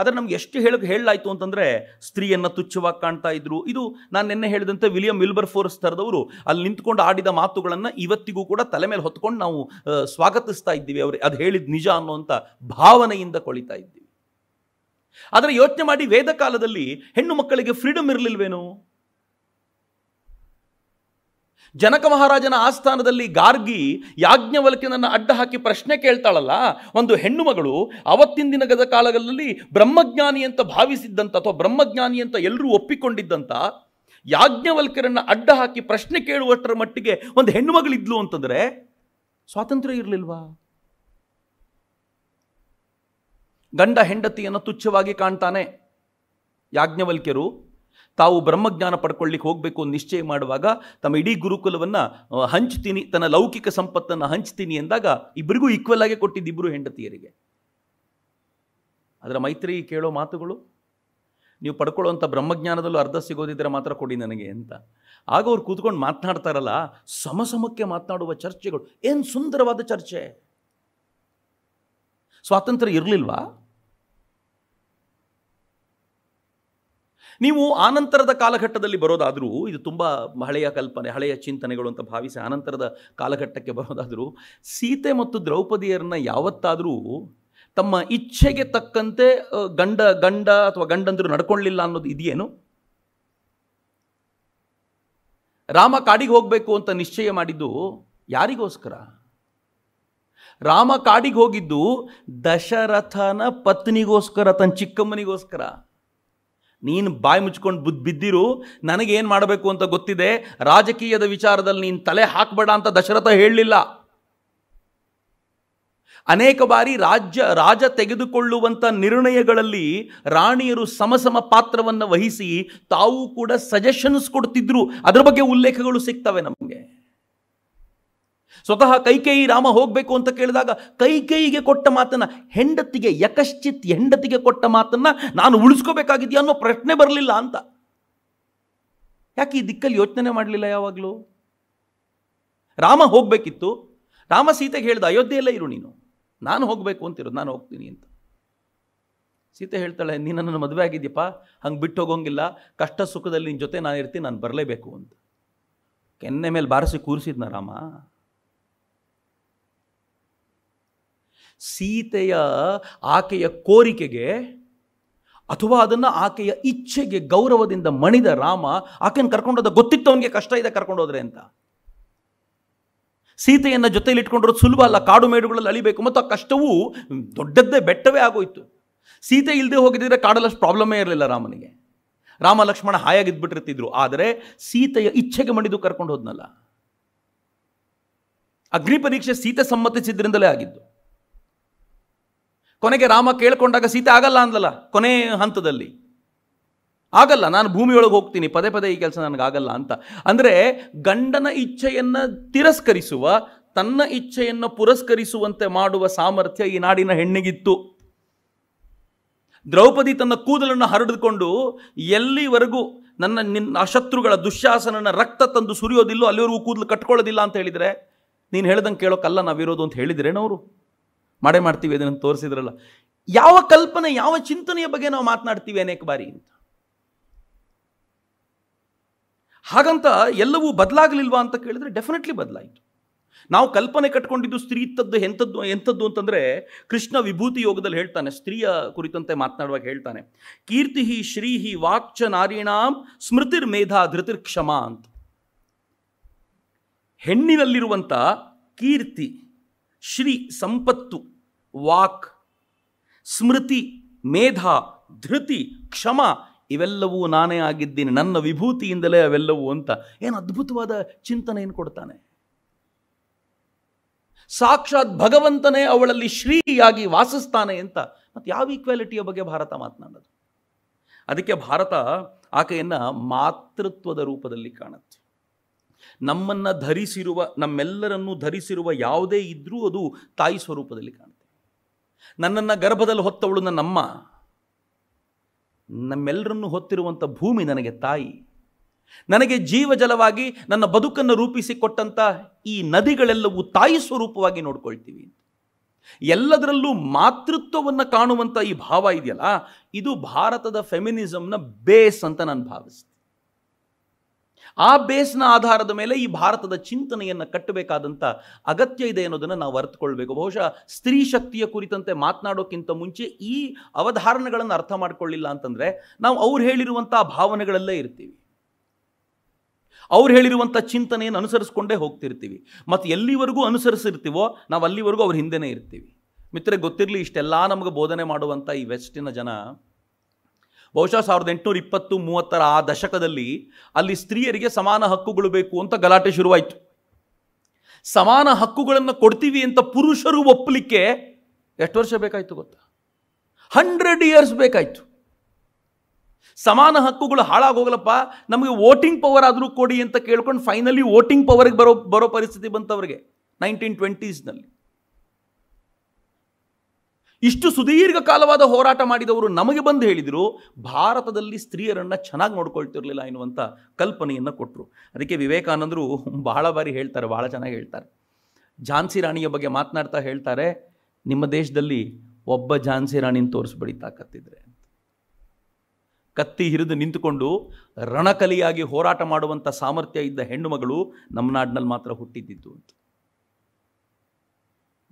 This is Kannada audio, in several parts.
ಆದರೆ ನಮ್ಗೆ ಎಷ್ಟು ಹೇಳಕ್ಕೆ ಹೇಳಲಾಯಿತು ಅಂತಂದರೆ ಸ್ತ್ರೀಯನ್ನು ತುಚ್ಛವಾಗಿ ಕಾಣ್ತಾ ಇದ್ರು ಇದು ನಾನು ನಿನ್ನೆ ಹೇಳಿದಂತೆ ವಿಲಿಯಂ ವಿಲ್ಬರ್ ಫೋರ್ಸ್ ಥರದವರು ಅಲ್ಲಿ ನಿಂತ್ಕೊಂಡು ಆಡಿದ ಮಾತುಗಳನ್ನು ಇವತ್ತಿಗೂ ಕೂಡ ತಲೆ ಮೇಲೆ ಹೊತ್ಕೊಂಡು ನಾವು ಸ್ವಾಗತಿಸ್ತಾ ಇದ್ದೀವಿ ಅವರು ಅದು ಹೇಳಿದ ನಿಜ ಅನ್ನುವಂಥ ಭಾವನೆಯಿಂದ ಕೊಳಿತಾ ಇದ್ದೀವಿ ಆದರೆ ಯೋಚನೆ ಮಾಡಿ ವೇದ ಕಾಲದಲ್ಲಿ ಹೆಣ್ಣು ಮಕ್ಕಳಿಗೆ ಫ್ರೀಡಮ್ ಇರಲಿಲ್ವೇನು ಜನಕ ಮಹಾರಾಜನ ಆಸ್ಥಾನದಲ್ಲಿ ಗಾರ್ಗಿ ಯಾಜ್ಞವಲ್ಕಿನನ್ನು ಅಡ್ಡ ಹಾಕಿ ಪ್ರಶ್ನೆ ಕೇಳ್ತಾಳಲ್ಲ ಒಂದು ಹೆಣ್ಣು ಮಗಳು ಅವತ್ತಿನ ದಿನಗದ ಕಾಲಗಳಲ್ಲಿ ಬ್ರಹ್ಮಜ್ಞಾನಿ ಅಂತ ಭಾವಿಸಿದ್ದಂಥ ಅಥವಾ ಬ್ರಹ್ಮಜ್ಞಾನಿ ಅಂತ ಎಲ್ಲರೂ ಒಪ್ಪಿಕೊಂಡಿದ್ದಂಥ ಯಾಜ್ಞವಲ್ಕರನ್ನು ಅಡ್ಡ ಹಾಕಿ ಪ್ರಶ್ನೆ ಕೇಳುವಷ್ಟರ ಮಟ್ಟಿಗೆ ಒಂದು ಹೆಣ್ಣು ಮಗಳಿದ್ಲು ಅಂತಂದರೆ ಸ್ವಾತಂತ್ರ್ಯ ಇರಲಿಲ್ವಾ ಗಂಡ ಹೆಂಡತಿಯನ್ನು ತುಚ್ಛವಾಗಿ ಕಾಣ್ತಾನೆ ಯಾಜ್ಞವಲ್ಕ್ಯರು ತಾವು ಬ್ರಹ್ಮಜ್ಞಾನ ಪಡ್ಕೊಳ್ಳಿಕ್ಕೆ ಹೋಗಬೇಕು ನಿಶ್ಚಯ ಮಾಡುವಾಗ ತಮ್ಮ ಇಡೀ ಗುರುಕುಲವನ್ನು ಹಂಚ್ತೀನಿ ತನ್ನ ಲೌಕಿಕ ಸಂಪತ್ತನ್ನು ಹಂಚ್ತೀನಿ ಎಂದಾಗ ಇಬ್ಬರಿಗೂ ಈಕ್ವಲ್ ಆಗಿ ಕೊಟ್ಟಿದ್ದಿಬ್ಬರು ಹೆಂಡತಿಯರಿಗೆ ಅದರ ಮೈತ್ರಿ ಕೇಳೋ ಮಾತುಗಳು ನೀವು ಪಡ್ಕೊಳ್ಳೋವಂಥ ಬ್ರಹ್ಮಜ್ಞಾನದಲ್ಲೂ ಅರ್ಧ ಸಿಗೋದಿದ್ದರೆ ಮಾತ್ರ ಕೊಡಿ ನನಗೆ ಅಂತ ಆಗ ಅವ್ರು ಕೂತ್ಕೊಂಡು ಮಾತನಾಡ್ತಾರಲ್ಲ ಸಮಸಮಕ್ಕೆ ಮಾತನಾಡುವ ಚರ್ಚೆಗಳು ಏನು ಸುಂದರವಾದ ಚರ್ಚೆ ಸ್ವಾತಂತ್ರ್ಯ ಇರಲಿಲ್ವಾ ನೀವು ಆನಂತರದ ಕಾಲಘಟ್ಟದಲ್ಲಿ ಬರೋದಾದರೂ ಇದು ತುಂಬ ಹಳೆಯ ಕಲ್ಪನೆ ಹಳೆಯ ಚಿಂತನೆಗಳು ಅಂತ ಭಾವಿಸಿ ಆನಂತರದ ಕಾಲಘಟ್ಟಕ್ಕೆ ಬರೋದಾದರೂ ಸೀತೆ ಮತ್ತು ದ್ರೌಪದಿಯರನ್ನ ಯಾವತ್ತಾದರೂ ತಮ್ಮ ಇಚ್ಛೆಗೆ ತಕ್ಕಂತೆ ಗಂಡ ಗಂಡ ಅಥವಾ ಗಂಡಂದರು ನಡ್ಕೊಳ್ಳಿಲ್ಲ ಅನ್ನೋದು ಇದೆಯೇನು ರಾಮ ಕಾಡಿಗೆ ಹೋಗಬೇಕು ಅಂತ ನಿಶ್ಚಯ ಮಾಡಿದ್ದು ಯಾರಿಗೋಸ್ಕರ ರಾಮ ಕಾಡಿಗೆ ಹೋಗಿದ್ದು ದಶರಥನ ಪತ್ನಿಗೋಸ್ಕರ ತನ್ನ ಚಿಕ್ಕಮ್ಮನಿಗೋಸ್ಕರ ನೀನು ಬಾಯಿ ಮುಚ್ಕೊಂಡು ಬುದ್ಧ ಬಿದ್ದಿರು ನನಗೇನು ಮಾಡಬೇಕು ಅಂತ ಗೊತ್ತಿದೆ ರಾಜಕೀಯದ ವಿಚಾರದಲ್ಲಿ ನೀನು ತಲೆ ಹಾಕಬೇಡ ಅಂತ ದಶರಥ ಹೇಳಲಿಲ್ಲ ಅನೇಕ ಬಾರಿ ರಾಜ್ಯ ರಾಜ ತೆಗೆದುಕೊಳ್ಳುವಂಥ ನಿರ್ಣಯಗಳಲ್ಲಿ ರಾಣಿಯರು ಸಮಸಮ ಪಾತ್ರವನ್ನು ವಹಿಸಿ ತಾವು ಕೂಡ ಸಜೆಷನ್ಸ್ ಕೊಡ್ತಿದ್ರು ಅದರ ಬಗ್ಗೆ ಉಲ್ಲೇಖಗಳು ಸಿಗ್ತವೆ ನಮಗೆ ಸ್ವತಃ ಕೈಕೇಯಿ ರಾಮ ಹೋಗಬೇಕು ಅಂತ ಕೇಳಿದಾಗ ಕೈಕೇಯಿಗೆ ಕೊಟ್ಟ ಮಾತನ್ನು ಹೆಂಡತಿಗೆ ಯಕಶ್ಚಿತ್ ಹೆಂಡತಿಗೆ ಕೊಟ್ಟ ಮಾತನ್ನು ನಾನು ಉಳಿಸ್ಕೋಬೇಕಾಗಿದೆಯಾ ಅನ್ನೋ ಪ್ರಶ್ನೆ ಬರಲಿಲ್ಲ ಅಂತ ಯಾಕೆ ಈ ದಿಕ್ಕಲ್ಲಿ ಯೋಚನೆ ಮಾಡಲಿಲ್ಲ ಯಾವಾಗಲೂ ರಾಮ ಹೋಗಬೇಕಿತ್ತು ರಾಮ ಸೀತೆಗೆ ಹೇಳಿದ ಅಯೋಧ್ಯೆಯಲ್ಲೇ ಇರು ನೀನು ನಾನು ಹೋಗಬೇಕು ಅಂತಿರೋದು ನಾನು ಹೋಗ್ತೀನಿ ಅಂತ ಸೀತೆ ಹೇಳ್ತಾಳೆ ನೀನು ನನ್ನ ಮದುವೆ ಆಗಿದ್ಯಪ್ಪ ಹಂಗೆ ಬಿಟ್ಟು ಹೋಗೋಂಗಿಲ್ಲ ಕಷ್ಟ ಸುಖದಲ್ಲಿ ನಿನ್ನ ಜೊತೆ ನಾನು ಇರ್ತೀನಿ ನಾನು ಬರಲೇಬೇಕು ಅಂತ ಕೆನ್ನೆ ಮೇಲೆ ಬಾರಿಸಿ ಕೂರಿಸಿದ್ನ ರಾಮ ಸೀತೆಯ ಆಕೆಯ ಕೋರಿಕೆಗೆ ಅಥವಾ ಅದನ್ನು ಆಕೆಯ ಇಚ್ಛೆಗೆ ಗೌರವದಿಂದ ಮಣಿದ ರಾಮ ಆಕೆಯನ್ನು ಕರ್ಕೊಂಡೋದ ಗೊತ್ತಿತ್ತು ಅವನಿಗೆ ಕಷ್ಟ ಇದೆ ಕರ್ಕೊಂಡೋದ್ರೆ ಅಂತ ಸೀತೆಯನ್ನು ಜೊತೆಯಲ್ಲಿ ಇಟ್ಕೊಂಡ್ರೆ ಸುಲಭ ಅಲ್ಲ ಕಾಡು ಮೇಡುಗಳಲ್ಲಿ ಅಳಿಬೇಕು ಮತ್ತು ಆ ಕಷ್ಟವು ದೊಡ್ಡದ್ದೇ ಬೆಟ್ಟವೇ ಆಗೋಯಿತು ಸೀತೆ ಇಲ್ಲದೆ ಹೋಗಿದ್ದರೆ ಕಾಡಲ್ಲಷ್ಟು ಪ್ರಾಬ್ಲಮೇ ಇರಲಿಲ್ಲ ರಾಮನಿಗೆ ರಾಮ ಲಕ್ಷ್ಮಣ ಹಾಯಾಗಿದ್ಬಿಟ್ಟಿರ್ತಿದ್ರು ಆದರೆ ಸೀತೆಯ ಇಚ್ಛೆಗೆ ಮಣಿದು ಕರ್ಕೊಂಡು ಹೋದ್ನಲ್ಲ ಅಗ್ನಿ ಪರೀಕ್ಷೆ ಸೀತೆ ಸಮ್ಮತಿಸಿದ್ರಿಂದಲೇ ಆಗಿದ್ದು ಕೊನೆಗೆ ರಾಮ ಕೇಳಿಕೊಂಡಾಗ ಸೀತೆ ಆಗಲ್ಲ ಅಂದಲ್ಲ ಕೊನೆ ಹಂತದಲ್ಲಿ ಆಗಲ್ಲ ನಾನು ಭೂಮಿಯೊಳಗೆ ಹೋಗ್ತೀನಿ ಪದೇ ಪದೇ ಈ ಕೆಲಸ ನನಗಾಗಲ್ಲ ಅಂತ ಅಂದರೆ ಗಂಡನ ಇಚ್ಛೆಯನ್ನು ತಿರಸ್ಕರಿಸುವ ತನ್ನ ಇಚ್ಛೆಯನ್ನು ಪುರಸ್ಕರಿಸುವಂತೆ ಮಾಡುವ ಸಾಮರ್ಥ್ಯ ಈ ನಾಡಿನ ಹೆಣ್ಣಿಗಿತ್ತು ದ್ರೌಪದಿ ತನ್ನ ಕೂದಲನ್ನು ಹರಡಿಕೊಂಡು ಎಲ್ಲಿವರೆಗೂ ನನ್ನ ನಿನ್ನ ಅಶತ್ರುಗಳ ದುಶ್ಯಾಸನನ ರಕ್ತ ತಂದು ಸುರಿಯೋದಿಲ್ಲೋ ಅಲ್ಲಿವರೆಗೂ ಕೂದಲು ಕಟ್ಕೊಳ್ಳೋದಿಲ್ಲ ಅಂತ ಹೇಳಿದರೆ ನೀನು ಹೇಳ್ದಂಗೆ ಕೇಳೋಕ್ಕಲ್ಲ ನಾವಿರೋದು ಅಂತ ಅವರು ಮಾಡೇ ಮಾಡ್ತೀವಿ ಅದನ್ನು ತೋರಿಸಿದ್ರಲ್ಲ ಯಾವ ಕಲ್ಪನೆ ಯಾವ ಚಿಂತನೆಯ ಬಗ್ಗೆ ನಾವು ಮಾತನಾಡ್ತೀವಿ ಅನೇಕ ಬಾರಿ ಅಂತ ಹಾಗಂತ ಎಲ್ಲವೂ ಬದಲಾಗಲಿಲ್ವಾ ಅಂತ ಕೇಳಿದ್ರೆ ಡೆಫಿನೆಟ್ಲಿ ಬದಲಾಯಿತು ನಾವು ಕಲ್ಪನೆ ಕಟ್ಕೊಂಡಿದ್ದು ಸ್ತ್ರೀ ಇತ್ತದ್ದು ಎಂಥದ್ದು ಎಂಥದ್ದು ಅಂತಂದರೆ ಕೃಷ್ಣ ವಿಭೂತಿ ಯೋಗದಲ್ಲಿ ಹೇಳ್ತಾನೆ ಸ್ತ್ರೀಯ ಕುರಿತಂತೆ ಮಾತನಾಡುವಾಗ ಹೇಳ್ತಾನೆ ಕೀರ್ತಿ ಹಿ ಶ್ರೀಹಿ ವಾಕ್ಚ ನಾರೀಣಾಂ ಸ್ಮೃತಿರ್ ಮೇಧಾ ಧೃತಿರ್ ಕ್ಷಮಾ ಅಂತ ಹೆಣ್ಣಿನಲ್ಲಿರುವಂಥ ಕೀರ್ತಿ ಶ್ರೀ ಸಂಪತ್ತು ವಾಕ್ ಸ್ಮೃತಿ ಮೇಧ ಧೃತಿ ಕ್ಷಮ ಇವೆಲ್ಲವೂ ನಾನೇ ಆಗಿದ್ದೀನಿ ನನ್ನ ವಿಭೂತಿಯಿಂದಲೇ ಅವೆಲ್ಲವೂ ಅಂತ ಏನು ಅದ್ಭುತವಾದ ಚಿಂತನೆಯನ್ನು ಕೊಡ್ತಾನೆ ಸಾಕ್ಷಾತ್ ಭಗವಂತನೇ ಅವಳಲ್ಲಿ ಶ್ರೀಯಾಗಿ ವಾಸಿಸ್ತಾನೆ ಅಂತ ಮತ್ತು ಯಾವ ಈಕ್ವಾಲಿಟಿಯ ಬಗ್ಗೆ ಭಾರತ ಮಾತನಾಡೋದು ಅದಕ್ಕೆ ಭಾರತ ಆಕೆಯನ್ನು ಮಾತೃತ್ವದ ರೂಪದಲ್ಲಿ ಕಾಣುತ್ತೆ ನಮ್ಮನ್ನು ಧರಿಸಿರುವ ನಮ್ಮೆಲ್ಲರನ್ನು ಧರಿಸಿರುವ ಯಾವುದೇ ಇದ್ದರೂ ಅದು ತಾಯಿ ಸ್ವರೂಪದಲ್ಲಿ ಕಾಣುತ್ತೆ ನನ್ನನ್ನು ಗರ್ಭದಲ್ಲಿ ಹೊತ್ತವಳು ನನ್ನಮ್ಮ ನಮ್ಮೆಲ್ಲರನ್ನು ಹೊತ್ತಿರುವಂಥ ಭೂಮಿ ನನಗೆ ತಾಯಿ ನನಗೆ ಜೀವಜಲವಾಗಿ ನನ್ನ ಬದುಕನ್ನು ರೂಪಿಸಿಕೊಟ್ಟಂಥ ಈ ನದಿಗಳೆಲ್ಲವೂ ತಾಯಿ ಸ್ವರೂಪವಾಗಿ ನೋಡ್ಕೊಳ್ತೀವಿ ಎಲ್ಲದರಲ್ಲೂ ಮಾತೃತ್ವವನ್ನು ಕಾಣುವಂಥ ಈ ಭಾವ ಇದೆಯಲ್ಲ ಇದು ಭಾರತದ ಫೆಮಿನಿಸಮ್ನ ಬೇಸ್ ಅಂತ ನಾನು ಭಾವಿಸ್ತೀನಿ ಆ ಬೇಸ್ನ ಆಧಾರದ ಮೇಲೆ ಈ ಭಾರತದ ಚಿಂತನೆಯನ್ನು ಕಟ್ಟಬೇಕಾದಂಥ ಅಗತ್ಯ ಇದೆ ಅನ್ನೋದನ್ನು ನಾವು ಅರ್ಥಕೊಳ್ಬೇಕು ಬಹುಶಃ ಸ್ತ್ರೀ ಶಕ್ತಿಯ ಕುರಿತಂತೆ ಮಾತನಾಡೋಕ್ಕಿಂತ ಮುಂಚೆ ಈ ಅವಧಾರಣೆಗಳನ್ನು ಅರ್ಥ ಮಾಡಿಕೊಳ್ಳಿಲ್ಲ ಅಂತಂದರೆ ನಾವು ಅವ್ರು ಹೇಳಿರುವಂಥ ಭಾವನೆಗಳಲ್ಲೇ ಇರ್ತೀವಿ ಅವ್ರು ಹೇಳಿರುವಂಥ ಚಿಂತನೆಯನ್ನು ಅನುಸರಿಸ್ಕೊಂಡೇ ಹೋಗ್ತಿರ್ತೀವಿ ಮತ್ತು ಎಲ್ಲಿವರೆಗೂ ಅನುಸರಿಸಿರ್ತೀವೋ ನಾವು ಅಲ್ಲಿವರೆಗೂ ಅವ್ರ ಹಿಂದೆನೇ ಇರ್ತೀವಿ ಮಿತ್ರ ಗೊತ್ತಿರಲಿ ಇಷ್ಟೆಲ್ಲ ನಮಗೆ ಬೋಧನೆ ಮಾಡುವಂಥ ಈ ವೆಸ್ಟಿನ ಜನ ಬಹುಶಃ ಸಾವಿರದ ಎಂಟುನೂರ ಇಪ್ಪತ್ತು ಮೂವತ್ತರ ಆ ದಶಕದಲ್ಲಿ ಅಲ್ಲಿ ಸ್ತ್ರೀಯರಿಗೆ ಸಮಾನ ಹಕ್ಕುಗಳು ಬೇಕು ಅಂತ ಗಲಾಟೆ ಶುರುವಾಯಿತು ಸಮಾನ ಹಕ್ಕುಗಳನ್ನು ಕೊಡ್ತೀವಿ ಅಂತ ಪುರುಷರು ಒಪ್ಪಲಿಕ್ಕೆ ಎಷ್ಟು ವರ್ಷ ಬೇಕಾಯಿತು ಗೊತ್ತಾ ಹಂಡ್ರೆಡ್ ಇಯರ್ಸ್ ಬೇಕಾಯಿತು ಸಮಾನ ಹಕ್ಕುಗಳು ಹಾಳಾಗೋಗಲಪ್ಪ ನಮಗೆ ವೋಟಿಂಗ್ ಪವರ್ ಆದರೂ ಕೊಡಿ ಅಂತ ಕೇಳ್ಕೊಂಡು ಫೈನಲಿ ವೋಟಿಂಗ್ ಪವರ್ಗೆ ಬರೋ ಬರೋ ಪರಿಸ್ಥಿತಿ ಬಂತವ್ರಿಗೆ ನೈನ್ಟೀನ್ ಟ್ವೆಂಟೀಸ್ನಲ್ಲಿ ಇಷ್ಟು ಸುದೀರ್ಘ ಕಾಲವಾದ ಹೋರಾಟ ಮಾಡಿದವರು ನಮಗೆ ಬಂದು ಹೇಳಿದರು ಭಾರತದಲ್ಲಿ ಸ್ತ್ರೀಯರನ್ನು ಚೆನ್ನಾಗಿ ನೋಡ್ಕೊಳ್ತಿರಲಿಲ್ಲ ಎನ್ನುವಂಥ ಕಲ್ಪನೆಯನ್ನು ಕೊಟ್ಟರು ಅದಕ್ಕೆ ವಿವೇಕಾನಂದರು ಬಹಳ ಬಾರಿ ಹೇಳ್ತಾರೆ ಭಾಳ ಚೆನ್ನಾಗಿ ಹೇಳ್ತಾರೆ ಝಾನ್ಸಿ ರಾಣಿಯ ಬಗ್ಗೆ ಮಾತನಾಡ್ತಾ ಹೇಳ್ತಾರೆ ನಿಮ್ಮ ದೇಶದಲ್ಲಿ ಒಬ್ಬ ಝಾನ್ಸಿ ರಾಣಿನ ತೋರಿಸ್ಬಿಡಿ ತಾಕತ್ತಿದ್ರೆ ಕತ್ತಿ ಹಿರಿದು ನಿಂತುಕೊಂಡು ರಣಕಲಿಯಾಗಿ ಹೋರಾಟ ಮಾಡುವಂಥ ಸಾಮರ್ಥ್ಯ ಇದ್ದ ಹೆಣ್ಣುಮಗಳು ನಮ್ಮ ನಾಡಿನಲ್ಲಿ ಮಾತ್ರ ಹುಟ್ಟಿದ್ದಿದ್ದು ಅಂತ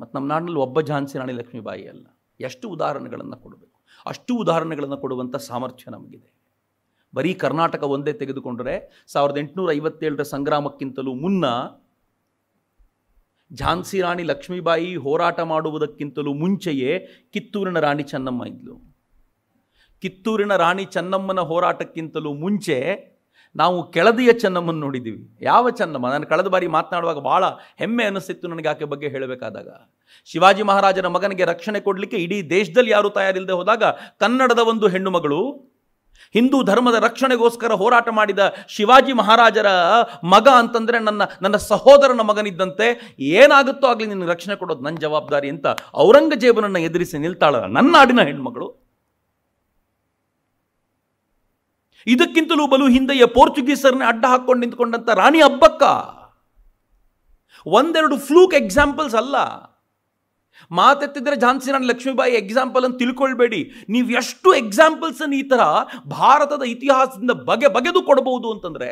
ಮತ್ತು ನಮ್ಮ ನಾಡಿನಲ್ಲಿ ಒಬ್ಬ ಝಾನ್ಸಿ ರಾಣಿ ಲಕ್ಷ್ಮೀಬಾಯಿ ಅಲ್ಲ ಎಷ್ಟು ಉದಾಹರಣೆಗಳನ್ನು ಕೊಡಬೇಕು ಅಷ್ಟು ಉದಾಹರಣೆಗಳನ್ನು ಕೊಡುವಂಥ ಸಾಮರ್ಥ್ಯ ನಮಗಿದೆ ಬರೀ ಕರ್ನಾಟಕ ಒಂದೇ ತೆಗೆದುಕೊಂಡರೆ ಸಾವಿರದ ಎಂಟುನೂರ ಐವತ್ತೇಳರ ಸಂಗ್ರಾಮಕ್ಕಿಂತಲೂ ಮುನ್ನ ಝಾನ್ಸಿ ರಾಣಿ ಲಕ್ಷ್ಮೀಬಾಯಿ ಹೋರಾಟ ಮಾಡುವುದಕ್ಕಿಂತಲೂ ಮುಂಚೆಯೇ ಕಿತ್ತೂರಿನ ರಾಣಿ ಚೆನ್ನಮ್ಮ ಇದ್ಲು ಕಿತ್ತೂರಿನ ರಾಣಿ ಚೆನ್ನಮ್ಮನ ಹೋರಾಟಕ್ಕಿಂತಲೂ ಮುಂಚೆ ನಾವು ಕೆಳದಿಯ ಚೆನ್ನಮ್ಮನ್ನು ನೋಡಿದ್ದೀವಿ ಯಾವ ಚೆನ್ನಮ್ಮ ನಾನು ಕಳೆದ ಬಾರಿ ಮಾತನಾಡುವಾಗ ಭಾಳ ಹೆಮ್ಮೆ ಅನಿಸ್ತಿತ್ತು ನನಗೆ ಆಕೆ ಬಗ್ಗೆ ಹೇಳಬೇಕಾದಾಗ ಶಿವಾಜಿ ಮಹಾರಾಜನ ಮಗನಿಗೆ ರಕ್ಷಣೆ ಕೊಡಲಿಕ್ಕೆ ಇಡೀ ದೇಶದಲ್ಲಿ ಯಾರೂ ತಯಾರಿಲ್ಲದೆ ಹೋದಾಗ ಕನ್ನಡದ ಒಂದು ಹೆಣ್ಣುಮಗಳು ಹಿಂದೂ ಧರ್ಮದ ರಕ್ಷಣೆಗೋಸ್ಕರ ಹೋರಾಟ ಮಾಡಿದ ಶಿವಾಜಿ ಮಹಾರಾಜರ ಮಗ ಅಂತಂದರೆ ನನ್ನ ನನ್ನ ಸಹೋದರನ ಮಗನಿದ್ದಂತೆ ಏನಾಗುತ್ತೋ ಆಗಲಿ ನಿನ್ನ ರಕ್ಷಣೆ ಕೊಡೋದು ನನ್ನ ಜವಾಬ್ದಾರಿ ಅಂತ ಔರಂಗಜೇಬನನ್ನು ಎದುರಿಸಿ ನಿಲ್ತಾಳ ನನ್ನ ಆಡಿನ ಹೆಣ್ಮಗಳು ಇದಕ್ಕಿಂತಲೂ ಬಲು ಹಿಂದೆಯ ಪೋರ್ಚುಗೀಸರ್ನ ಅಡ್ಡ ಹಾಕ್ಕೊಂಡು ನಿಂತ್ಕೊಂಡಂಥ ರಾಣಿ ಅಬ್ಬಕ್ಕ ಒಂದೆರಡು ಫ್ಲೂಕ್ ಎಕ್ಸಾಂಪಲ್ಸ್ ಅಲ್ಲ ಮಾತೆತ್ತಿದ್ರೆ ಝಾನ್ಸಿ ನಾನು ಲಕ್ಷ್ಮೀಬಾಯಿ ಎಕ್ಸಾಂಪಲ್ ಅಂತ ತಿಳ್ಕೊಳ್ಬೇಡಿ ನೀವು ಎಷ್ಟು ಎಕ್ಸಾಂಪಲ್ಸನ್ನು ಈ ಥರ ಭಾರತದ ಇತಿಹಾಸದಿಂದ ಬಗೆ ಬಗೆದು ಕೊಡಬಹುದು ಅಂತಂದರೆ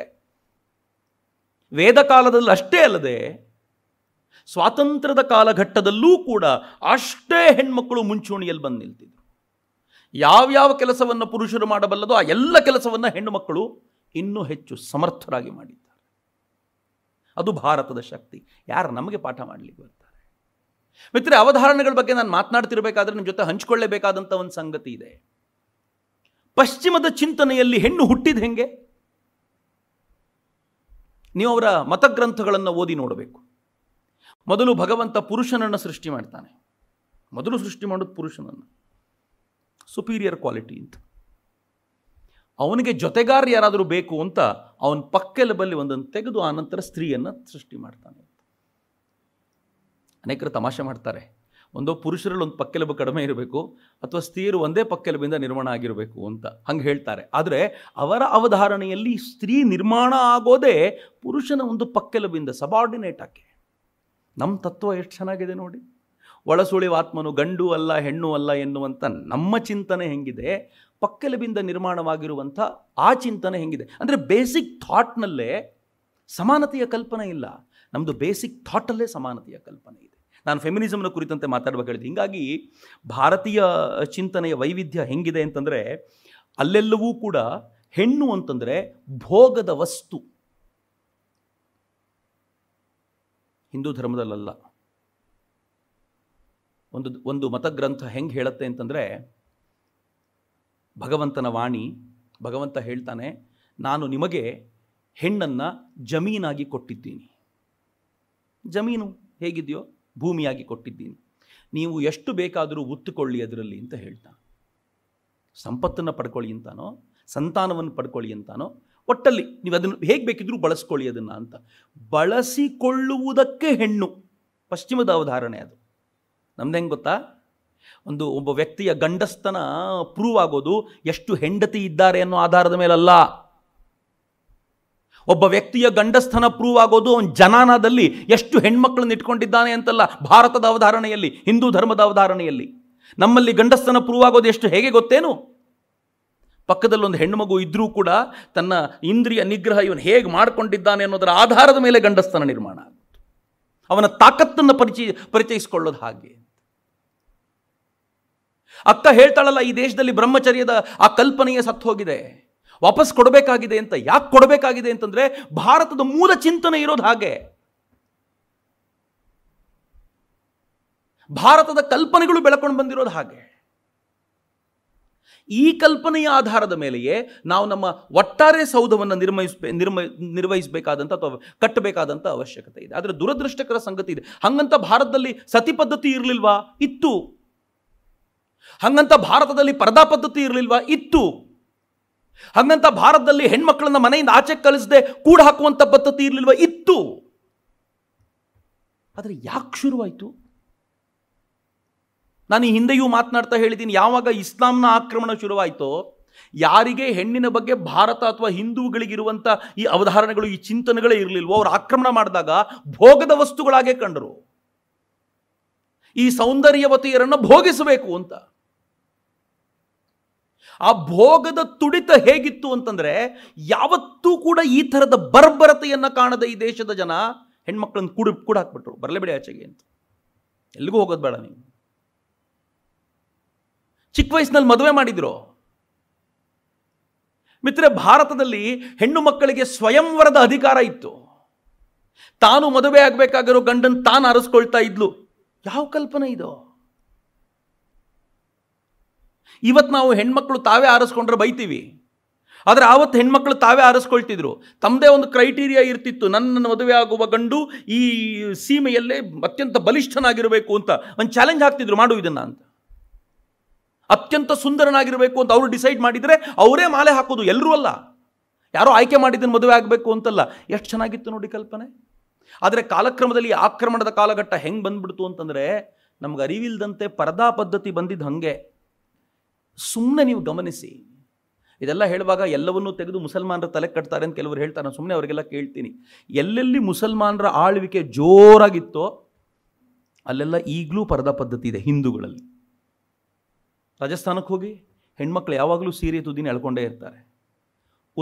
ವೇದ ಕಾಲದಲ್ಲಿ ಅಷ್ಟೇ ಅಲ್ಲದೆ ಸ್ವಾತಂತ್ರ್ಯದ ಕಾಲಘಟ್ಟದಲ್ಲೂ ಕೂಡ ಅಷ್ಟೇ ಹೆಣ್ಮಕ್ಕಳು ಮುಂಚೂಣಿಯಲ್ಲಿ ಬಂದು ನಿಲ್ತಿದ್ರು ಯಾವ್ಯಾವ ಕೆಲಸವನ್ನು ಪುರುಷರು ಮಾಡಬಲ್ಲದೋ ಆ ಎಲ್ಲ ಕೆಲಸವನ್ನು ಹೆಣ್ಣು ಮಕ್ಕಳು ಇನ್ನೂ ಹೆಚ್ಚು ಸಮರ್ಥರಾಗಿ ಮಾಡಿದ್ದಾರೆ ಅದು ಭಾರತದ ಶಕ್ತಿ ಯಾರು ನಮಗೆ ಪಾಠ ಮಾಡಲಿಕ್ಕೆ ಬರ್ತಾರೆ ಮಿತ್ರ ಅವಧಾರಣೆಗಳ ಬಗ್ಗೆ ನಾನು ಮಾತನಾಡ್ತಿರಬೇಕಾದ್ರೆ ನಿಮ್ಮ ಜೊತೆ ಹಂಚಿಕೊಳ್ಳೇಬೇಕಾದಂಥ ಒಂದು ಸಂಗತಿ ಇದೆ ಪಶ್ಚಿಮದ ಚಿಂತನೆಯಲ್ಲಿ ಹೆಣ್ಣು ಹುಟ್ಟಿದ ಹೆಂಗೆ ನೀವು ಅವರ ಮತಗ್ರಂಥಗಳನ್ನು ಓದಿ ನೋಡಬೇಕು ಮೊದಲು ಭಗವಂತ ಪುರುಷನನ್ನು ಸೃಷ್ಟಿ ಮಾಡ್ತಾನೆ ಮೊದಲು ಸೃಷ್ಟಿ ಮಾಡೋದು ಪುರುಷನನ್ನು ಸುಪೀರಿಯರ್ ಕ್ವಾಲಿಟಿ ಅಂತ ಅವನಿಗೆ ಜೊತೆಗಾರ ಯಾರಾದರೂ ಬೇಕು ಅಂತ ಅವನ ಪಕ್ಕೆಲಬಲ್ಲಿ ಒಂದನ್ನು ತೆಗೆದು ಆನಂತರ ಸ್ತ್ರೀಯನ್ನು ಸೃಷ್ಟಿ ಮಾಡ್ತಾನೆ ಅಂತ ಅನೇಕರು ತಮಾಷೆ ಮಾಡ್ತಾರೆ ಒಂದು ಪುರುಷರಲ್ಲಿ ಒಂದು ಪಕ್ಕೆಲುಬು ಕಡಿಮೆ ಇರಬೇಕು ಅಥವಾ ಸ್ತ್ರೀಯರು ಒಂದೇ ಪಕ್ಕೆಲುಬಿಂದ ನಿರ್ಮಾಣ ಆಗಿರಬೇಕು ಅಂತ ಹಂಗೆ ಹೇಳ್ತಾರೆ ಆದರೆ ಅವರ ಅವಧಾರಣೆಯಲ್ಲಿ ಸ್ತ್ರೀ ನಿರ್ಮಾಣ ಆಗೋದೇ ಪುರುಷನ ಒಂದು ಪಕ್ಕೆಲುಬಿಂದ ಸಬಾರ್ಡಿನೇಟ್ ಆಗಿ ನಮ್ಮ ತತ್ವ ಎಷ್ಟು ಚೆನ್ನಾಗಿದೆ ನೋಡಿ ಒಳಸುಳಿವಾತ್ಮನು ಗಂಡು ಅಲ್ಲ ಹೆಣ್ಣು ಅಲ್ಲ ಎನ್ನುವಂಥ ನಮ್ಮ ಚಿಂತನೆ ಹೆಂಗಿದೆ ಪಕ್ಕಲಬಿಂದ ನಿರ್ಮಾಣವಾಗಿರುವಂಥ ಆ ಚಿಂತನೆ ಹೆಂಗಿದೆ ಅಂದರೆ ಬೇಸಿಕ್ ಥಾಟ್ನಲ್ಲೇ ಸಮಾನತೆಯ ಕಲ್ಪನೆ ಇಲ್ಲ ನಮ್ಮದು ಬೇಸಿಕ್ ಥಾಟಲ್ಲೇ ಸಮಾನತೆಯ ಕಲ್ಪನೆ ಇದೆ ನಾನು ಫೆಮಿನಿಸಮ್ನ ಕುರಿತಂತೆ ಮಾತಾಡಬೇಕು ಹೇಳಿದೆ ಹೀಗಾಗಿ ಭಾರತೀಯ ಚಿಂತನೆಯ ವೈವಿಧ್ಯ ಹೆಂಗಿದೆ ಅಂತಂದರೆ ಅಲ್ಲೆಲ್ಲವೂ ಕೂಡ ಹೆಣ್ಣು ಅಂತಂದರೆ ಭೋಗದ ವಸ್ತು ಹಿಂದೂ ಧರ್ಮದಲ್ಲ ಒಂದು ಒಂದು ಮತಗ್ರಂಥ ಹೆಂಗೆ ಹೇಳುತ್ತೆ ಅಂತಂದರೆ ಭಗವಂತನ ವಾಣಿ ಭಗವಂತ ಹೇಳ್ತಾನೆ ನಾನು ನಿಮಗೆ ಹೆಣ್ಣನ್ನು ಜಮೀನಾಗಿ ಕೊಟ್ಟಿದ್ದೀನಿ ಜಮೀನು ಹೇಗಿದೆಯೋ ಭೂಮಿಯಾಗಿ ಕೊಟ್ಟಿದ್ದೀನಿ ನೀವು ಎಷ್ಟು ಬೇಕಾದರೂ ಉತ್ತುಕೊಳ್ಳಿ ಅದರಲ್ಲಿ ಅಂತ ಹೇಳ್ತಾನೆ ಸಂಪತ್ತನ್ನು ಪಡ್ಕೊಳ್ಳಿ ಅಂತಾನೋ ಸಂತಾನವನ್ನು ಪಡ್ಕೊಳ್ಳಿ ಅಂತಾನೋ ಒಟ್ಟಲ್ಲಿ ನೀವು ಅದನ್ನು ಹೇಗೆ ಬೇಕಿದ್ರೂ ಬಳಸ್ಕೊಳ್ಳಿ ಅದನ್ನು ಅಂತ ಬಳಸಿಕೊಳ್ಳುವುದಕ್ಕೆ ಹೆಣ್ಣು ಪಶ್ಚಿಮದ ಅವಧಾರಣೆ ಅದು ನಮ್ದು ಹೆಂಗೆ ಗೊತ್ತಾ ಒಂದು ಒಬ್ಬ ವ್ಯಕ್ತಿಯ ಗಂಡಸ್ತನ ಪ್ರೂವ್ ಆಗೋದು ಎಷ್ಟು ಹೆಂಡತಿ ಇದ್ದಾರೆ ಅನ್ನೋ ಆಧಾರದ ಮೇಲಲ್ಲ ಒಬ್ಬ ವ್ಯಕ್ತಿಯ ಗಂಡಸ್ಥನ ಪ್ರೂವ್ ಆಗೋದು ಅವನ ಜನಾನದಲ್ಲಿ ಎಷ್ಟು ಹೆಣ್ಮಕ್ಳನ್ನ ಇಟ್ಕೊಂಡಿದ್ದಾನೆ ಅಂತಲ್ಲ ಭಾರತದ ಅವಧಾರಣೆಯಲ್ಲಿ ಹಿಂದೂ ಧರ್ಮದ ಅವಧಾರಣೆಯಲ್ಲಿ ನಮ್ಮಲ್ಲಿ ಗಂಡಸ್ಥನ ಪ್ರೂವ್ ಆಗೋದು ಎಷ್ಟು ಹೇಗೆ ಗೊತ್ತೇನು ಪಕ್ಕದಲ್ಲೊಂದು ಹೆಣ್ಣುಮಗು ಇದ್ದರೂ ಕೂಡ ತನ್ನ ಇಂದ್ರಿಯ ನಿಗ್ರಹ ಇವನು ಹೇಗೆ ಮಾಡಿಕೊಂಡಿದ್ದಾನೆ ಅನ್ನೋದರ ಆಧಾರದ ಮೇಲೆ ಗಂಡಸ್ಥನ ನಿರ್ಮಾಣ ಆಗುತ್ತೆ ಅವನ ತಾಕತ್ತನ್ನು ಪರಿಚಯ ಪರಿಚಯಿಸಿಕೊಳ್ಳೋದು ಹಾಗೆ ಅಕ್ಕ ಹೇಳ್ತಾಳಲ್ಲ ಈ ದೇಶದಲ್ಲಿ ಬ್ರಹ್ಮಚರ್ಯದ ಆ ಕಲ್ಪನೆಯೇ ಸತ್ತು ಹೋಗಿದೆ ವಾಪಸ್ ಕೊಡಬೇಕಾಗಿದೆ ಅಂತ ಯಾಕೆ ಕೊಡಬೇಕಾಗಿದೆ ಅಂತಂದರೆ ಭಾರತದ ಮೂಲ ಚಿಂತನೆ ಇರೋದು ಹಾಗೆ ಭಾರತದ ಕಲ್ಪನೆಗಳು ಬೆಳಕೊಂಡು ಬಂದಿರೋದು ಹಾಗೆ ಈ ಕಲ್ಪನೆಯ ಆಧಾರದ ಮೇಲೆಯೇ ನಾವು ನಮ್ಮ ಒಟ್ಟಾರೆ ಸೌಧವನ್ನು ನಿರ್ಮಿಸ ನಿರ್ಮ ನಿರ್ವಹಿಸಬೇಕಾದಂಥ ಅಥವಾ ಕಟ್ಟಬೇಕಾದಂಥ ಅವಶ್ಯಕತೆ ಇದೆ ಆದರೆ ದುರದೃಷ್ಟಕರ ಸಂಗತಿ ಇದೆ ಹಂಗಂತ ಭಾರತದಲ್ಲಿ ಸತಿ ಪದ್ಧತಿ ಇರಲಿಲ್ವಾ ಇತ್ತು ಹಂಗಂತ ಭಾರತದಲ್ಲಿ ಪರದಾ ಪದ್ಧತಿ ಇರಲಿಲ್ವಾ ಇತ್ತು ಹಂಗಂತ ಭಾರತದಲ್ಲಿ ಹೆಣ್ಮಕ್ಳನ್ನ ಮನೆಯಿಂದ ಆಚೆ ಕಳಿಸದೆ ಕೂಡ ಹಾಕುವಂತ ಪದ್ಧತಿ ಇರಲಿಲ್ವಾ ಇತ್ತು ಆದರೆ ಯಾಕೆ ಶುರುವಾಯಿತು ನಾನು ಈ ಹಿಂದೆಯೂ ಮಾತನಾಡ್ತಾ ಹೇಳಿದ್ದೀನಿ ಯಾವಾಗ ಇಸ್ಲಾಂನ ಆಕ್ರಮಣ ಶುರುವಾಯಿತು ಯಾರಿಗೆ ಹೆಣ್ಣಿನ ಬಗ್ಗೆ ಭಾರತ ಅಥವಾ ಹಿಂದೂಗಳಿಗಿರುವಂಥ ಈ ಅವಧಾರಣೆಗಳು ಈ ಚಿಂತನೆಗಳೇ ಇರಲಿಲ್ವೋ ಅವರು ಆಕ್ರಮಣ ಮಾಡಿದಾಗ ಭೋಗದ ವಸ್ತುಗಳಾಗೆ ಕಂಡರು ಈ ಸೌಂದರ್ಯವತೆಯರನ್ನು ಭೋಗಿಸಬೇಕು ಅಂತ ಆ ಭೋಗದ ತುಡಿತ ಹೇಗಿತ್ತು ಅಂತಂದರೆ ಯಾವತ್ತೂ ಕೂಡ ಈ ಥರದ ಬರ್ಬರತೆಯನ್ನು ಕಾಣದ ಈ ದೇಶದ ಜನ ಹೆಣ್ಮಕ್ಳನ್ನು ಕೂಡ ಕೂಡ ಹಾಕ್ಬಿಟ್ರು ಬರಲೇಬೇಡಿ ಆಚೆಗೆ ಅಂತ ಎಲ್ಲಿಗೂ ಹೋಗೋದು ಬೇಡ ನೀವು ಚಿಕ್ಕ ವಯಸ್ಸಿನಲ್ಲಿ ಮದುವೆ ಮಾಡಿದ್ರು ಮಿತ್ರೆ ಭಾರತದಲ್ಲಿ ಹೆಣ್ಣು ಮಕ್ಕಳಿಗೆ ಸ್ವಯಂವರದ ಅಧಿಕಾರ ಇತ್ತು ತಾನು ಮದುವೆ ಆಗಬೇಕಾಗಿರೋ ಗಂಡನ್ ತಾನು ಅರಸ್ಕೊಳ್ತಾ ಇದ್ಲು ಯಾವ ಕಲ್ಪನೆ ಇದು ಇವತ್ತು ನಾವು ಹೆಣ್ಮಕ್ಳು ತಾವೇ ಆರಿಸ್ಕೊಂಡ್ರೆ ಬೈತೀವಿ ಆದರೆ ಆವತ್ತು ಹೆಣ್ಮಕ್ಳು ತಾವೇ ಆರಿಸ್ಕೊಳ್ತಿದ್ರು ತಮ್ಮದೇ ಒಂದು ಕ್ರೈಟೀರಿಯಾ ಇರ್ತಿತ್ತು ನನ್ನ ಮದುವೆ ಆಗುವ ಗಂಡು ಈ ಸೀಮೆಯಲ್ಲೇ ಅತ್ಯಂತ ಬಲಿಷ್ಠನಾಗಿರಬೇಕು ಅಂತ ಒಂದು ಚಾಲೆಂಜ್ ಹಾಕ್ತಿದ್ರು ಮಾಡು ಇದನ್ನು ಅಂತ ಅತ್ಯಂತ ಸುಂದರನಾಗಿರಬೇಕು ಅಂತ ಅವರು ಡಿಸೈಡ್ ಮಾಡಿದರೆ ಅವರೇ ಮಾಲೆ ಹಾಕೋದು ಎಲ್ಲರೂ ಅಲ್ಲ ಯಾರೋ ಆಯ್ಕೆ ಮಾಡಿದ್ದನ್ನು ಮದುವೆ ಆಗಬೇಕು ಅಂತಲ್ಲ ಎಷ್ಟು ಚೆನ್ನಾಗಿತ್ತು ನೋಡಿ ಕಲ್ಪನೆ ಆದರೆ ಕಾಲಕ್ರಮದಲ್ಲಿ ಆಕ್ರಮಣದ ಕಾಲಘಟ್ಟ ಹೆಂಗೆ ಬಂದ್ಬಿಡ್ತು ಅಂತಂದರೆ ನಮ್ಗೆ ಅರಿವಿಲ್ದಂತೆ ಪರದಾ ಪದ್ಧತಿ ಬಂದಿದ್ದು ಹಾಗೆ ಸುಮ್ಮನೆ ನೀವು ಗಮನಿಸಿ ಇದೆಲ್ಲ ಹೇಳುವಾಗ ಎಲ್ಲವನ್ನೂ ತೆಗೆದು ಮುಸಲ್ಮಾನರ ತಲೆ ಕಟ್ತಾರೆ ಅಂತ ಕೆಲವರು ಹೇಳ್ತಾರೆ ನಾನು ಸುಮ್ಮನೆ ಅವರಿಗೆಲ್ಲ ಕೇಳ್ತೀನಿ ಎಲ್ಲೆಲ್ಲಿ ಮುಸಲ್ಮಾನರ ಆಳ್ವಿಕೆ ಜೋರಾಗಿತ್ತೋ ಅಲ್ಲೆಲ್ಲ ಈಗಲೂ ಪರದ ಪದ್ಧತಿ ಇದೆ ಹಿಂದೂಗಳಲ್ಲಿ ರಾಜಸ್ಥಾನಕ್ಕೆ ಹೋಗಿ ಹೆಣ್ಮಕ್ಳು ಯಾವಾಗಲೂ ಸೀರೆ ತುದಿನ ಎಳ್ಕೊಂಡೇ ಇರ್ತಾರೆ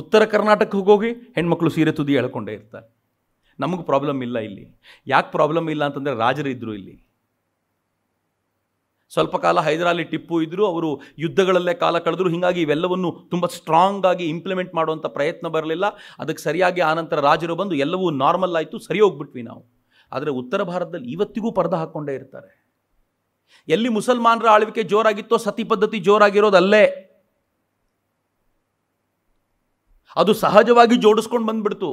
ಉತ್ತರ ಕರ್ನಾಟಕಕ್ಕೆ ಹೋಗಿ ಹೆಣ್ಮಕ್ಳು ಸೀರೆ ತುದಿ ಎಳ್ಕೊಂಡೇ ಇರ್ತಾರೆ ನಮಗೆ ಪ್ರಾಬ್ಲಮ್ ಇಲ್ಲ ಇಲ್ಲಿ ಯಾಕೆ ಪ್ರಾಬ್ಲಮ್ ಇಲ್ಲ ಅಂತಂದರೆ ರಾಜರು ಇದ್ದರು ಇಲ್ಲಿ ಸ್ವಲ್ಪ ಕಾಲ ಹೈದರಾಲಿ ಟಿಪ್ಪು ಇದ್ದರು ಅವರು ಯುದ್ಧಗಳಲ್ಲೇ ಕಾಲ ಕಳೆದ್ರು ಹೀಗಾಗಿ ಇವೆಲ್ಲವನ್ನು ತುಂಬ ಸ್ಟ್ರಾಂಗ್ ಆಗಿ ಇಂಪ್ಲಿಮೆಂಟ್ ಮಾಡುವಂಥ ಪ್ರಯತ್ನ ಬರಲಿಲ್ಲ ಅದಕ್ಕೆ ಸರಿಯಾಗಿ ಆನಂತರ ರಾಜರು ಬಂದು ಎಲ್ಲವೂ ನಾರ್ಮಲ್ ಆಯಿತು ಸರಿ ಹೋಗ್ಬಿಟ್ವಿ ನಾವು ಆದರೆ ಉತ್ತರ ಭಾರತದಲ್ಲಿ ಇವತ್ತಿಗೂ ಪರ್ದ ಹಾಕ್ಕೊಂಡೇ ಇರ್ತಾರೆ ಎಲ್ಲಿ ಮುಸಲ್ಮಾನರ ಆಳ್ವಿಕೆ ಜೋರಾಗಿತ್ತೋ ಸತಿ ಪದ್ಧತಿ ಜೋರಾಗಿರೋದಲ್ಲೇ ಅದು ಸಹಜವಾಗಿ ಜೋಡಿಸ್ಕೊಂಡು ಬಂದ್ಬಿಡ್ತು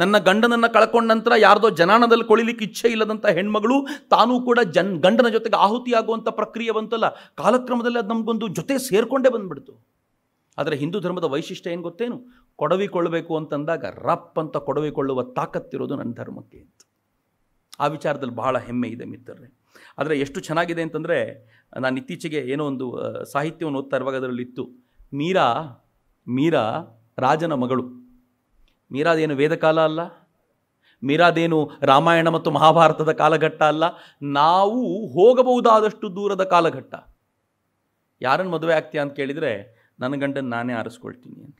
ನನ್ನ ಗಂಡನನ್ನು ಕಳ್ಕೊಂಡ ನಂತರ ಯಾರ್ದೋ ಜನಾನದಲ್ಲಿ ಕೊಳಿಲಿಕ್ಕೆ ಇಚ್ಛೆ ಇಲ್ಲದಂಥ ಹೆಣ್ಮಗಳು ತಾನೂ ಕೂಡ ಜನ್ ಗಂಡನ ಜೊತೆಗೆ ಆಹುತಿಯಾಗುವಂಥ ಪ್ರಕ್ರಿಯೆ ಬಂತಲ್ಲ ಕಾಲಕ್ರಮದಲ್ಲಿ ಅದು ನಮಗೊಂದು ಜೊತೆ ಸೇರಿಕೊಂಡೇ ಬಂದ್ಬಿಡ್ತು ಆದರೆ ಹಿಂದೂ ಧರ್ಮದ ವೈಶಿಷ್ಟ್ಯ ಏನು ಗೊತ್ತೇನು ಕೊಡವಿಕೊಳ್ಳಬೇಕು ಅಂತಂದಾಗ ರಪ್ ಅಂತ ಕೊಡವಿಕೊಳ್ಳುವ ತಾಕತ್ತಿರೋದು ನನ್ನ ಧರ್ಮಕ್ಕೆ ಅಂತ ಆ ವಿಚಾರದಲ್ಲಿ ಬಹಳ ಹೆಮ್ಮೆ ಇದೆ ಮಿತ್ರರೇ ಆದರೆ ಎಷ್ಟು ಚೆನ್ನಾಗಿದೆ ಅಂತಂದರೆ ನಾನು ಇತ್ತೀಚೆಗೆ ಏನೋ ಒಂದು ಸಾಹಿತ್ಯವನ್ನು ಓದ್ತಾ ಇರುವಾಗ ಅದರಲ್ಲಿತ್ತು ಮೀರಾ ಮೀರಾ ರಾಜನ ಮಗಳು ಮೀರಾದೇನು ವೇದಕಾಲ ಅಲ್ಲ ಮೀರಾದೇನು ರಾಮಾಯಣ ಮತ್ತು ಮಹಾಭಾರತದ ಕಾಲಘಟ್ಟ ಅಲ್ಲ ನಾವು ಹೋಗಬಹುದಾದಷ್ಟು ದೂರದ ಕಾಲಘಟ್ಟ ಯಾರನ್ನು ಮದುವೆ ಆಗ್ತೀಯ ಅಂತ ಕೇಳಿದರೆ ನನ್ನ ಗಂಡನ ನಾನೇ ಆರಿಸ್ಕೊಳ್ತೀನಿ ಅಂತ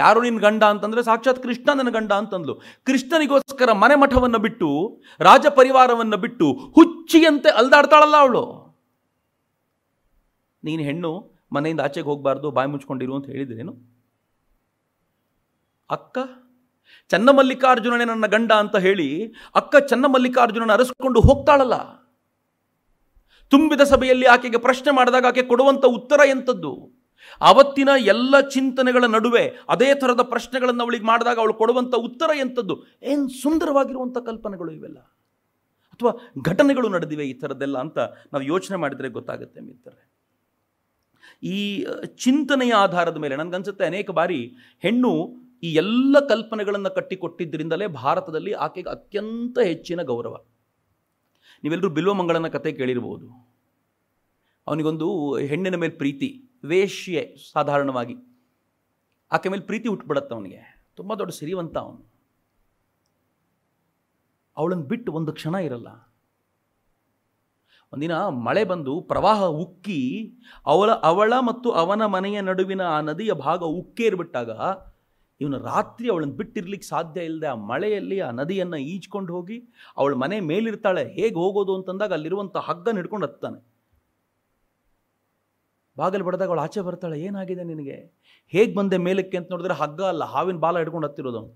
ಯಾರು ನಿನ್ನ ಗಂಡ ಅಂತಂದರೆ ಸಾಕ್ಷಾತ್ ಕೃಷ್ಣ ನನ್ನ ಗಂಡ ಅಂತಂದ್ಲು ಕೃಷ್ಣನಿಗೋಸ್ಕರ ಮನೆ ಮಠವನ್ನು ಬಿಟ್ಟು ರಾಜಪರಿವಾರವನ್ನು ಬಿಟ್ಟು ಹುಚ್ಚಿಯಂತೆ ಅಲ್ದಾಡ್ತಾಳಲ್ಲ ಅವಳು ನೀನು ಹೆಣ್ಣು ಮನೆಯಿಂದ ಆಚೆಗೆ ಹೋಗಬಾರ್ದು ಬಾಯಿ ಮುಚ್ಕೊಂಡಿರು ಅಂತ ಹೇಳಿದ್ರೇನು ಅಕ್ಕ ಚನ್ನಮಲ್ಲಿಕಾರ್ಜುನನೇ ನನ್ನ ಗಂಡ ಅಂತ ಹೇಳಿ ಅಕ್ಕ ಚನ್ನಮಲ್ಲಿಕಾರ್ಜುನನ ಅರಸ್ಕೊಂಡು ಹೋಗ್ತಾಳಲ್ಲ ತುಂಬಿದ ಸಭೆಯಲ್ಲಿ ಆಕೆಗೆ ಪ್ರಶ್ನೆ ಮಾಡಿದಾಗ ಆಕೆ ಕೊಡುವಂಥ ಉತ್ತರ ಎಂಥದ್ದು ಅವತ್ತಿನ ಎಲ್ಲ ಚಿಂತನೆಗಳ ನಡುವೆ ಅದೇ ಥರದ ಪ್ರಶ್ನೆಗಳನ್ನು ಅವಳಿಗೆ ಮಾಡಿದಾಗ ಅವಳು ಕೊಡುವಂಥ ಉತ್ತರ ಎಂಥದ್ದು ಏನು ಸುಂದರವಾಗಿರುವಂಥ ಕಲ್ಪನೆಗಳು ಇವೆಲ್ಲ ಅಥವಾ ಘಟನೆಗಳು ನಡೆದಿವೆ ಈ ಥರದ್ದೆಲ್ಲ ಅಂತ ನಾವು ಯೋಚನೆ ಮಾಡಿದರೆ ಗೊತ್ತಾಗುತ್ತೆ ಮಿತ್ರರೇ ಈ ಚಿಂತನೆಯ ಆಧಾರದ ಮೇಲೆ ನನಗನ್ಸುತ್ತೆ ಅನೇಕ ಬಾರಿ ಹೆಣ್ಣು ಈ ಎಲ್ಲ ಕಲ್ಪನೆಗಳನ್ನು ಕಟ್ಟಿಕೊಟ್ಟಿದ್ದರಿಂದಲೇ ಭಾರತದಲ್ಲಿ ಆಕೆಗೆ ಅತ್ಯಂತ ಹೆಚ್ಚಿನ ಗೌರವ ನೀವೆಲ್ಲರೂ ಬಿಲ್ವಮಂಗಳನ ಕತೆ ಕೇಳಿರ್ಬೋದು ಅವನಿಗೊಂದು ಹೆಣ್ಣಿನ ಮೇಲೆ ಪ್ರೀತಿ ವೇಶ್ಯೆ ಸಾಧಾರಣವಾಗಿ ಆಕೆ ಮೇಲೆ ಪ್ರೀತಿ ಹುಟ್ಟುಬಿಡತ್ತೆ ಅವನಿಗೆ ತುಂಬ ದೊಡ್ಡ ಸಿರಿವಂತ ಅವನು ಅವಳನ್ನು ಬಿಟ್ಟು ಒಂದು ಕ್ಷಣ ಇರಲ್ಲ ಒಂದಿನ ಮಳೆ ಬಂದು ಪ್ರವಾಹ ಉಕ್ಕಿ ಅವಳ ಅವಳ ಮತ್ತು ಅವನ ಮನೆಯ ನಡುವಿನ ಆ ನದಿಯ ಭಾಗ ಉಕ್ಕೇರಿಬಿಟ್ಟಾಗ ಇವನು ರಾತ್ರಿ ಅವಳನ್ನು ಬಿಟ್ಟಿರ್ಲಿಕ್ಕೆ ಸಾಧ್ಯ ಇಲ್ಲದೆ ಆ ಮಳೆಯಲ್ಲಿ ಆ ನದಿಯನ್ನು ಈಜ್ಕೊಂಡು ಹೋಗಿ ಅವಳ ಮನೆ ಮೇಲಿರ್ತಾಳೆ ಹೇಗೆ ಹೋಗೋದು ಅಂತಂದಾಗ ಅಲ್ಲಿರುವಂಥ ಹಗ್ಗ ಹಿಡ್ಕೊಂಡು ಹತ್ತಾನೆ ಬಾಗಿಲು ಬಡ್ದಾಗ ಅವಳು ಆಚೆ ಬರ್ತಾಳೆ ಏನಾಗಿದೆ ನಿನಗೆ ಹೇಗೆ ಬಂದೆ ಮೇಲಕ್ಕೆ ಅಂತ ನೋಡಿದ್ರೆ ಹಗ್ಗ ಅಲ್ಲ ಹಾವಿನ ಬಾಲ ಹಿಡ್ಕೊಂಡು ಹತ್ತಿರೋದು ಅವನು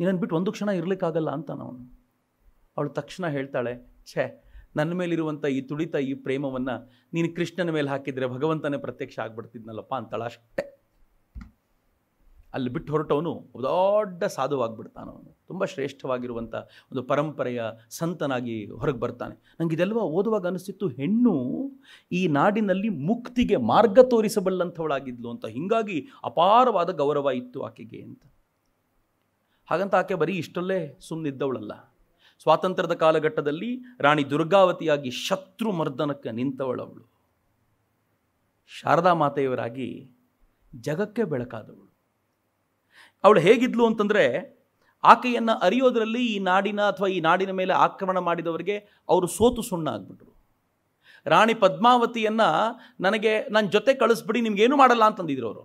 ನೀನನ್ನು ಬಿಟ್ಟು ಒಂದು ಕ್ಷಣ ಇರಲಿಕ್ಕಾಗಲ್ಲ ಅಂತ ಅವನು ಅವಳು ತಕ್ಷಣ ಹೇಳ್ತಾಳೆ ಛೇ ನನ್ನ ಮೇಲಿರುವಂಥ ಈ ತುಡಿತ ಈ ಪ್ರೇಮವನ್ನು ನೀನು ಕೃಷ್ಣನ ಮೇಲೆ ಹಾಕಿದರೆ ಭಗವಂತನೇ ಪ್ರತ್ಯಕ್ಷ ಆಗ್ಬಿಡ್ತಿದ್ನಲ್ಲಪ್ಪ ಅಂತಳ ಅಷ್ಟೇ ಅಲ್ಲಿ ಬಿಟ್ಟು ಹೊರಟವನು ದೊಡ್ಡ ಸಾಧುವಾಗ್ಬಿಡ್ತಾನ ಅವನು ತುಂಬ ಶ್ರೇಷ್ಠವಾಗಿರುವಂಥ ಒಂದು ಪರಂಪರೆಯ ಸಂತನಾಗಿ ಹೊರಗೆ ಬರ್ತಾನೆ ನನಗೆ ಇದೆಲ್ವ ಓದುವಾಗ ಅನಿಸ್ತಿತ್ತು ಹೆಣ್ಣು ಈ ನಾಡಿನಲ್ಲಿ ಮುಕ್ತಿಗೆ ಮಾರ್ಗ ತೋರಿಸಬಲ್ಲಂಥವಳಾಗಿದ್ಲು ಅಂತ ಹೀಗಾಗಿ ಅಪಾರವಾದ ಗೌರವ ಇತ್ತು ಆಕೆಗೆ ಅಂತ ಹಾಗಂತ ಆಕೆ ಬರೀ ಇಷ್ಟಲ್ಲೇ ಸುಮ್ಮನಿದ್ದವಳಲ್ಲ ಸ್ವಾತಂತ್ರ್ಯದ ಕಾಲಘಟ್ಟದಲ್ಲಿ ರಾಣಿ ದುರ್ಗಾವತಿಯಾಗಿ ಶತ್ರು ಮರ್ದನಕ್ಕೆ ನಿಂತವಳವಳು ಶಾರದಾ ಮಾತೆಯವರಾಗಿ ಜಗಕ್ಕೆ ಬೆಳಕಾದವಳು ಅವಳು ಹೇಗಿದ್ಲು ಅಂತಂದರೆ ಆಕೆಯನ್ನು ಅರಿಯೋದರಲ್ಲಿ ಈ ನಾಡಿನ ಅಥವಾ ಈ ನಾಡಿನ ಮೇಲೆ ಆಕ್ರಮಣ ಮಾಡಿದವರಿಗೆ ಅವರು ಸೋತು ಸುಣ್ಣ ಆಗ್ಬಿಟ್ರು ರಾಣಿ ಪದ್ಮಾವತಿಯನ್ನು ನನಗೆ ನನ್ನ ಜೊತೆ ಕಳಿಸ್ಬಿಡಿ ನಿಮ್ಗೇನು ಮಾಡಲ್ಲ ಅಂತಂದಿದ್ರು ಅವರು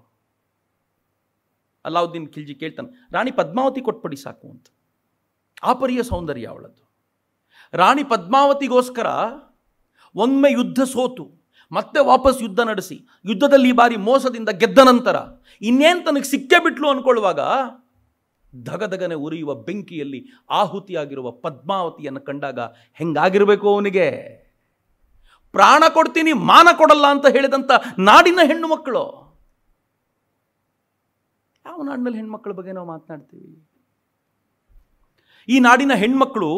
ಅಲ್ಲಾವುದ್ದೀನ್ ಖಿಲ್ಜಿ ಕೇಳ್ತಾನೆ ರಾಣಿ ಪದ್ಮಾವತಿ ಕೊಟ್ಬಿಡಿ ಸಾಕು ಅಂತ ಅಪರಿಯ ಸೌಂದರ್ಯ ಅವಳದ್ದು ರಾಣಿ ಪದ್ಮಾವತಿಗೋಸ್ಕರ ಒಮ್ಮೆ ಯುದ್ಧ ಸೋತು ಮತ್ತೆ ವಾಪಸ್ ಯುದ್ಧ ನಡೆಸಿ ಯುದ್ಧದಲ್ಲಿ ಈ ಬಾರಿ ಮೋಸದಿಂದ ಗೆದ್ದ ನಂತರ ಇನ್ನೇನು ತನಗೆ ಸಿಕ್ಕೇ ಬಿಟ್ಲು ಅಂದ್ಕೊಳ್ಳುವಾಗ ಧಗಧಗನೆ ಉರಿಯುವ ಬೆಂಕಿಯಲ್ಲಿ ಆಹುತಿಯಾಗಿರುವ ಪದ್ಮಾವತಿಯನ್ನು ಕಂಡಾಗ ಹೆಂಗಾಗಿರಬೇಕು ಅವನಿಗೆ ಪ್ರಾಣ ಕೊಡ್ತೀನಿ ಮಾನ ಕೊಡಲ್ಲ ಅಂತ ಹೇಳಿದಂಥ ನಾಡಿನ ಹೆಣ್ಣು ಮಕ್ಕಳು ಯಾವ ನಾಡಿನಲ್ಲಿ ಹೆಣ್ಮಕ್ಳ ಬಗ್ಗೆ ನಾವು ಮಾತನಾಡ್ತೀವಿ ಈ ನಾಡಿನ ಹೆಣ್ಮಕ್ಕಳು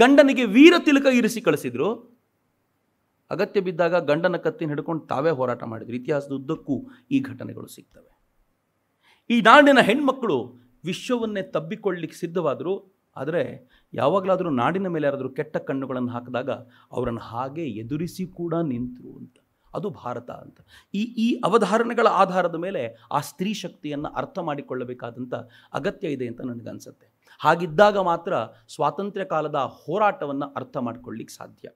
ಗಂಡನಿಗೆ ವೀರ ತಿಲಕ ಇರಿಸಿ ಕಳಿಸಿದ್ರು ಅಗತ್ಯ ಬಿದ್ದಾಗ ಗಂಡನ ಕತ್ತಿನ ಹಿಡ್ಕೊಂಡು ತಾವೇ ಹೋರಾಟ ಮಾಡಿದ್ರು ಉದ್ದಕ್ಕೂ ಈ ಘಟನೆಗಳು ಸಿಗ್ತವೆ ಈ ನಾಡಿನ ಹೆಣ್ಮಕ್ಕಳು ವಿಶ್ವವನ್ನೇ ತಬ್ಬಿಕೊಳ್ಳಿಕ್ಕೆ ಸಿದ್ಧವಾದರು ಆದರೆ ಯಾವಾಗಲಾದರೂ ನಾಡಿನ ಮೇಲೆ ಯಾರಾದರೂ ಕೆಟ್ಟ ಕಣ್ಣುಗಳನ್ನು ಹಾಕಿದಾಗ ಅವರನ್ನು ಹಾಗೆ ಎದುರಿಸಿ ಕೂಡ ನಿಂತರು ಅಂತ ಅದು ಭಾರತ ಅಂತ ಈ ಈ ಅವಧಾರಣೆಗಳ ಆಧಾರದ ಮೇಲೆ ಆ ಸ್ತ್ರೀ ಶಕ್ತಿಯನ್ನು ಅರ್ಥ ಮಾಡಿಕೊಳ್ಳಬೇಕಾದಂಥ ಅಗತ್ಯ ಇದೆ ಅಂತ ನನಗನ್ಸುತ್ತೆ ಹಾಗಿದ್ದಾಗ ಮಾತ್ರ ಸ್ವಾತಂತ್ರ್ಯ ಕಾಲದ ಹೋರಾಟವನ್ನು ಅರ್ಥ ಮಾಡ್ಕೊಳ್ಳಿಕ್ಕೆ ಸಾಧ್ಯ